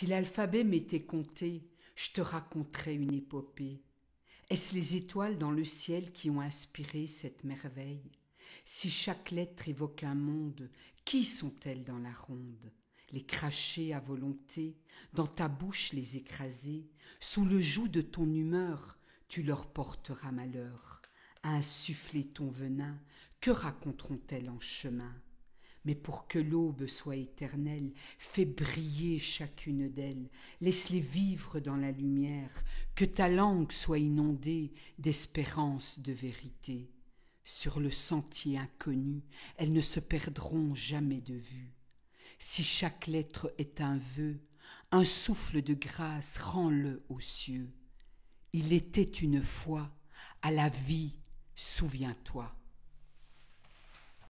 Si l'alphabet m'était compté, je te raconterais une épopée. Est-ce les étoiles dans le ciel qui ont inspiré cette merveille Si chaque lettre évoque un monde, qui sont-elles dans la ronde Les cracher à volonté, dans ta bouche les écraser, sous le joug de ton humeur, tu leur porteras malheur. Insuffler ton venin, que raconteront-elles en chemin mais pour que l'aube soit éternelle, fais briller chacune d'elles, laisse-les vivre dans la lumière, que ta langue soit inondée d'espérance de vérité. Sur le sentier inconnu, elles ne se perdront jamais de vue. Si chaque lettre est un vœu, un souffle de grâce rend-le aux cieux. Il était une fois, à la vie, souviens-toi.